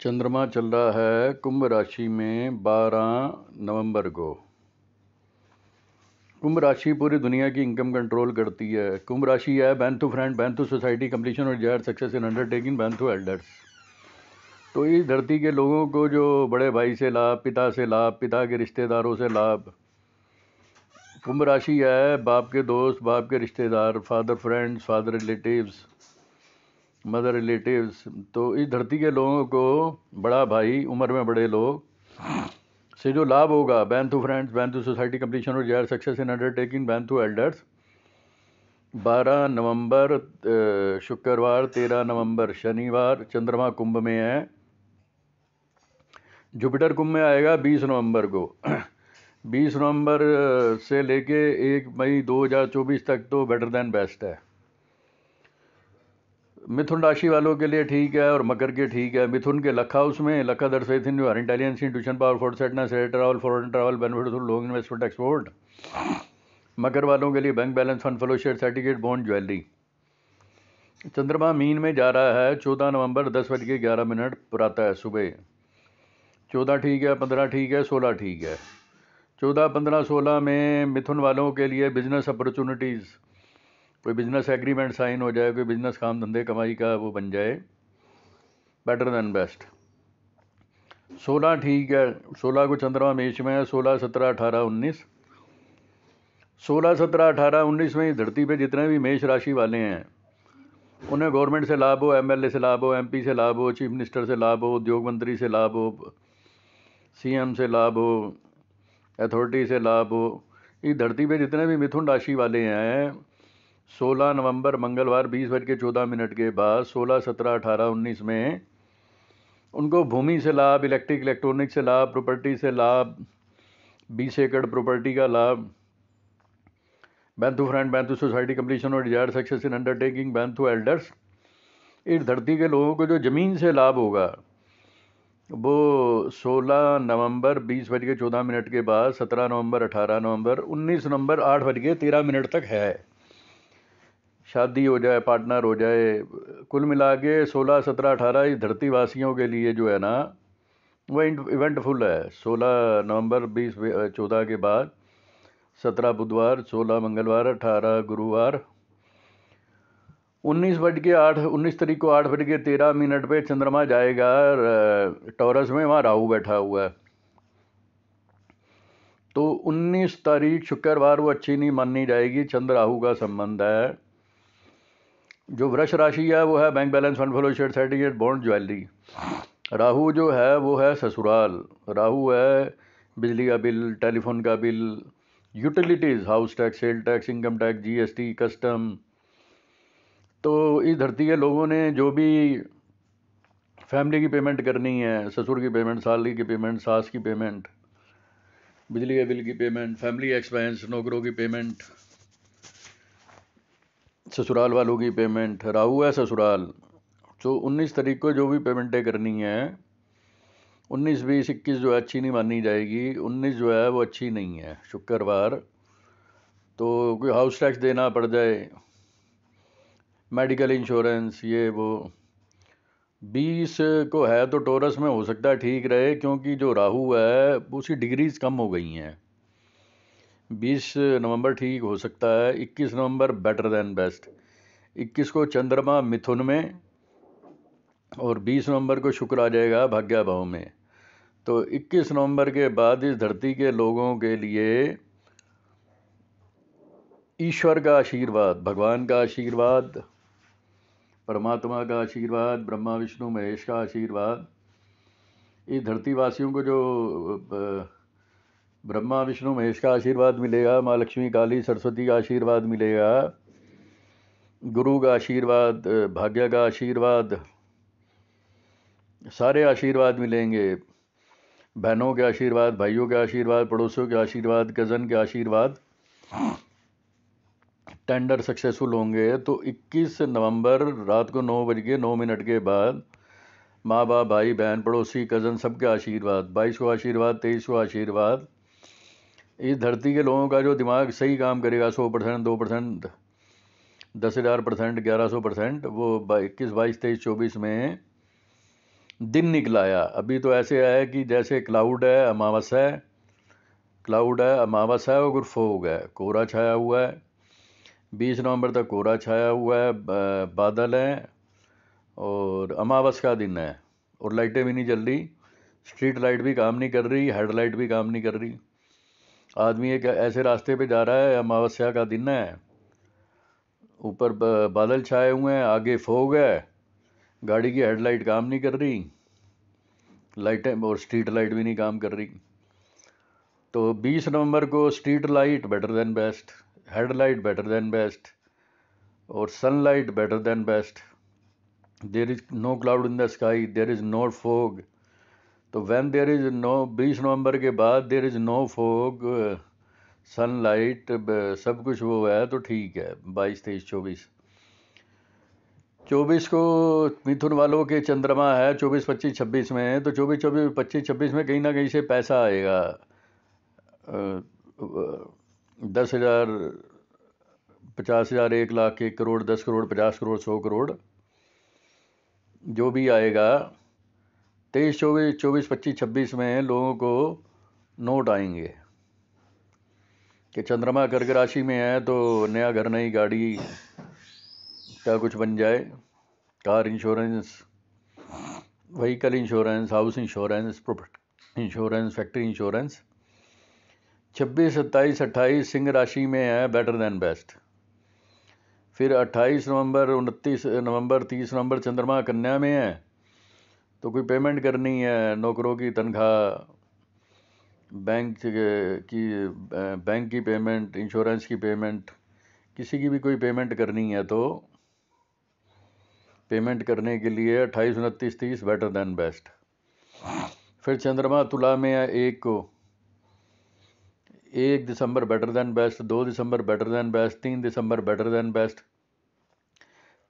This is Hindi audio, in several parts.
चंद्रमा चल रहा है कुंभ राशि में 12 नवंबर को कुंभ राशि पूरी दुनिया की इनकम कंट्रोल करती है कुंभ राशि है बैंथू फ्रेंड बैंथू सोसाइटी कंप्लीशन और जैर सक्सेस इन अंडरटेकिंग बैंथू एल्डर्स तो इस धरती के लोगों को जो बड़े भाई से लाभ पिता से लाभ पिता के रिश्तेदारों से लाभ कुंभ राशि है बाप के दोस्त बाप के रिश्तेदार father friends father relatives mother relatives तो इस धरती के लोगों को बड़ा भाई उम्र में बड़े लोग से जो लाभ होगा बैंथू फ्रेंड्स बैंथू सोसाइटी कम्पटिशन और जेआर सक्सेस इन अंडरटेकिंग बैंथू एल्डर्स 12 नवंबर शुक्रवार 13 नवंबर शनिवार चंद्रमा कुंभ में है जुपिटर कुंभ में आएगा 20 नवंबर को 20 नवंबर से लेके 1 मई 2024 तक तो बेटर देन बेस्ट है मिथुन राशि वालों के लिए ठीक है और मकर के ठीक है मिथुन के लखा उसमें लखा दर्शे इन आर इंटेलिजेंस ट्यूशन पावर फोर्ट सेट ना travel for travel benefit through long investment export मकर वालों के लिए bank balance fund flow share certificate bond jewellery चंद्रमा मीन में जा रहा है चौदह नवंबर दस बज के ग्यारह मिनट पुराता है सुबह चौदह ठीक है पंद्रह ठीक है सोलह ठीक है चौदह पंद्रह सोलह में मिथुन वालों के लिए बिजनेस अपॉर्चुनिटीज़ कोई बिजनेस एग्रीमेंट साइन हो जाए कोई बिजनेस काम धंधे कमाई का वो बन जाए बेटर देन बेस्ट सोलह ठीक है सोलह को चंद्रमा मेष में है सोलह सत्रह अठारह उन्नीस सोलह सत्रह अठारह उन्नीस में धरती पे जितने भी मेष राशि वाले हैं उन्हें गवर्नमेंट से लाभ हो एम से लाभ हो एम से लाभ हो चीफ मिनिस्टर से लाभ हो उद्योग मंत्री से लाभ हो सी से लाभ हो अथॉरिटी से लाभ हो इस धरती पे जितने भी मिथुन राशि वाले हैं 16 नवंबर मंगलवार बीस बज के चौदह मिनट के बाद 16, 17, 18, उन्नीस में उनको भूमि से लाभ इलेक्ट्रिक इलेक्ट्रॉनिक से लाभ प्रॉपर्टी से लाभ बीस एकड़ प्रॉपर्टी का लाभ बैंथू फ्रेंड बैंथू सोसाइटी कंप्लीशन और डिजायर सक्सेस इन अंडरटेकिंग बैंथू एल्डर्स इस धरती के लोगों को जो ज़मीन से लाभ होगा वो 16 नवंबर बीस बज के चौदह मिनट के बाद 17 नवंबर 18 नवंबर 19 नवंबर आठ बज के तेरह मिनट तक है शादी हो जाए पार्टनर हो जाए कुल मिला के सोलह सत्रह अठारह इस धरती वासियों के लिए जो है ना वह इवेंटफुल है सोलह नवंबर बीस चौदह के बाद सत्रह बुधवार सोलह मंगलवार अठारह गुरुवार उन्नीस बज के आठ उन्नीस तरीक को आठ बज के तेरह मिनट पे चंद्रमा जाएगा टॉरस में वहाँ राहु बैठा हुआ है तो 19 तारीख शुक्रवार वो अच्छी नहीं मानी जाएगी चंद्र राहु का संबंध है जो वृक्ष राशि है वो है bank balance fund flow share certificate bond jewellery Rahu जो है वो है ससुराल राहु है बिजली का बिल टेलीफोन का bill utilities house tax sale tax income tax GST custom तो इस धरती के लोगों ने जो भी फैमिली की पेमेंट करनी है ससुर की पेमेंट साली की पेमेंट सास की पेमेंट बिजली के बिल की पेमेंट फैमिली एक्सपेंस नौकरों की पेमेंट ससुराल वालों की पेमेंट राहु है ससुराल तो 19 तारीख को जो भी पेमेंटें करनी है 19 बीस इक्कीस जो है अच्छी नहीं मानी जाएगी 19 जो है वो अच्छी नहीं है शुक्रवार तो कोई हाउस टैक्स देना पड़ जाए मेडिकल इंश्योरेंस ये वो 20 को है तो टोरस में हो सकता है ठीक रहे क्योंकि जो राहु है उसकी डिग्रीज़ कम हो गई हैं बीस नवंबर ठीक हो सकता है इक्कीस नवंबर बेटर देन बेस्ट इक्कीस को चंद्रमा मिथुन में और बीस नवंबर को शुक्र आ जाएगा भाग्या भाव में तो इक्कीस नवंबर के बाद इस धरती के लोगों के लिए ईश्वर का आशीर्वाद भगवान का आशीर्वाद परमात्मा का आशीर्वाद ब्रह्मा विष्णु महेश का आशीर्वाद इस धरतीवासियों को जो ब्रह्मा विष्णु महेश का आशीर्वाद मिलेगा माँ लक्ष्मी काली सरस्वती का आशीर्वाद मिलेगा गुरु का आशीर्वाद भाग्य का आशीर्वाद सारे आशीर्वाद मिलेंगे बहनों के आशीर्वाद भाइयों के आशीर्वाद पड़ोसियों के आशीर्वाद कज़न के आशीर्वाद टेंडर सक्सेसफुल होंगे तो 21 नवंबर रात को नौ बज के नौ मिनट के बाद माँ बाप भाई बहन पड़ोसी कज़न सबके आशीर्वाद बाईस को आशीर्वाद तेईस को आशीर्वाद इस धरती के लोगों का जो दिमाग सही काम करेगा सौ परसेंट दो परसेंट दस हज़ार परसेंट ग्यारह सौ परसेंट वो इक्कीस बाईस तेईस चौबीस में दिन निकलाया अभी तो ऐसे आया कि जैसे क्लाउड है अमावस है क्लाउड है अमावस है और फोग है कोहरा छाया हुआ है बीस नवंबर तक कोहरा छाया हुआ है बादल हैं और अमावस का दिन है और लाइटें भी नहीं जल रही स्ट्रीट लाइट भी काम नहीं कर रही हेडलाइट भी काम नहीं कर रही आदमी एक ऐसे रास्ते पे जा रहा है अमावस्या का दिन है ऊपर बादल छाए हुए हैं आगे फोग है गाड़ी की हेडलाइट काम नहीं कर रही लाइटें और स्ट्रीट लाइट भी नहीं काम कर रही तो 20 नवंबर को street light better than best headlight better than best और sunlight better than best there is no cloud in the sky there is no fog तो वैन देर इज़ नो बीस नवंबर के बाद there is no fog sunlight सब कुछ वो है तो ठीक है बाईस तेईस चौबीस चौबीस को मिथुन वालों के चंद्रमा है चौबीस पच्चीस छब्बीस में तो चौबीस चौबीस पच्चीस छब्बीस में कहीं ना कहीं से पैसा आएगा दस हज़ार पचास हज़ार एक लाख एक करोड़ दस करोड़ पचास करोड़ सौ करोड़ जो भी आएगा तेईस चौबीस चौबीस पच्चीस छब्बीस में लोगों को नोट आएंगे कि चंद्रमा कर्क राशि में है तो नया घर नई गाड़ी का कुछ बन जाए car insurance vehicle insurance house insurance property insurance factory insurance छब्बीस सत्ताईस अट्ठाईस सिंह राशि में है बेटर देन बेस्ट फिर अट्ठाईस नवंबर उनतीस नवंबर तीस नवंबर चंद्रमा कन्या में है तो कोई पेमेंट करनी है नौकरों की तनख्वाह बैंक की बैंक की पेमेंट इंश्योरेंस की पेमेंट किसी की भी कोई पेमेंट करनी है तो पेमेंट करने के लिए अट्ठाईस उनतीस तीस बेटर देन बेस्ट फिर चंद्रमा तुला में है एक को एक दिसंबर बेटर देन बेस्ट दो दिसंबर बेटर देन बेस्ट तीन दिसंबर बेटर देन बेस्ट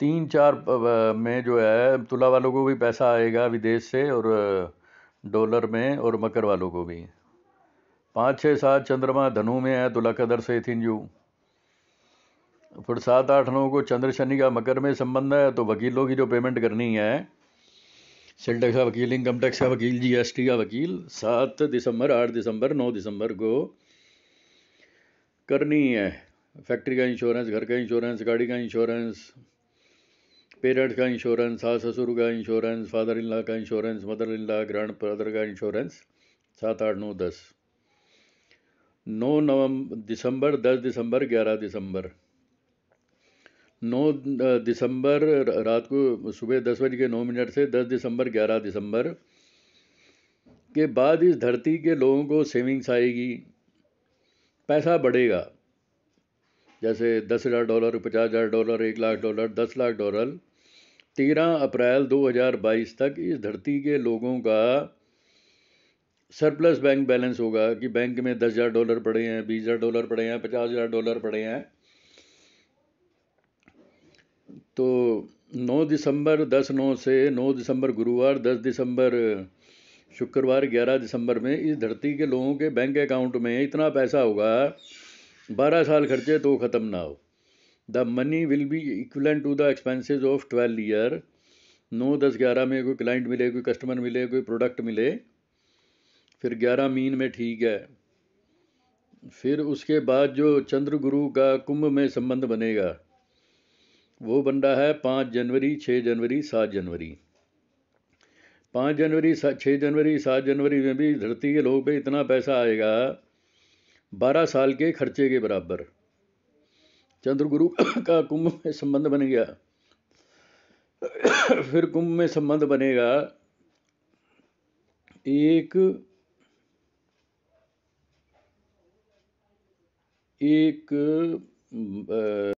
तीन चार में जो है तुला वालों को भी पैसा आएगा विदेश से और डॉलर में और मकर वालों को भी पाँच छः सात चंद्रमा धनु में है तुला कदर से जू फिर सात आठ नौ को चंद्र शनि का मकर में संबंध है तो वकीलों की जो पेमेंट करनी है टैक्स का वकील इनकम टैक्स का वकील जीएसटी का वकील सात दिसंबर आठ दिसंबर नौ दिसंबर को करनी है फैक्ट्री का इंश्योरेंस घर का इंश्योरेंस गाड़ी का इंश्योरेंस पेरेंट्स का इंश्योरेंस सास ससुर का इंश्योरेंस फादर इन लॉ का insurance mother in law grand brother का इंश्योरेंस सात आठ नौ दस नौ नवंबर दिसंबर दस दिसंबर ग्यारह दिसंबर नौ दिसंबर रात को सुबह दस बज के नौ मिनट से दस दिसंबर ग्यारह दिसंबर के बाद इस धरती के लोगों को सेविंग्स आएगी पैसा बढ़ेगा जैसे दस हज़ार डॉलर पचास हज़ार डॉलर एक लाख डॉलर दस लाख डॉलर तेरह अप्रैल 2022 तक इस धरती के लोगों का सरप्लस बैंक बैलेंस होगा कि बैंक में दस हज़ार डॉलर पड़े हैं बीस हज़ार डॉलर पड़े हैं पचास हज़ार डॉलर पड़े हैं तो 9 दिसंबर 10 नौ से 9 दिसंबर गुरुवार 10 दिसंबर शुक्रवार 11 दिसंबर में इस धरती के लोगों के बैंक अकाउंट में इतना पैसा होगा बारह साल खर्चे तो ख़त्म ना हो the money will be equivalent to the expenses of twelve year नौ दस ग्यारह में कोई क्लाइंट मिले कोई कस्टमर मिले कोई प्रोडक्ट मिले फिर ग्यारह मीन में ठीक है फिर उसके बाद जो चंद्र गुरु का कुंभ में संबंध बनेगा वो बन रहा है पाँच जनवरी छः जनवरी सात जनवरी पाँच जनवरी छः जनवरी सात जनवरी में भी धरती के लोगों पे इतना पैसा आएगा बारह साल के खर्चे के बराबर चंद्रगुरु का कुंभ में संबंध बन गया फिर कुंभ में संबंध बनेगा एक एक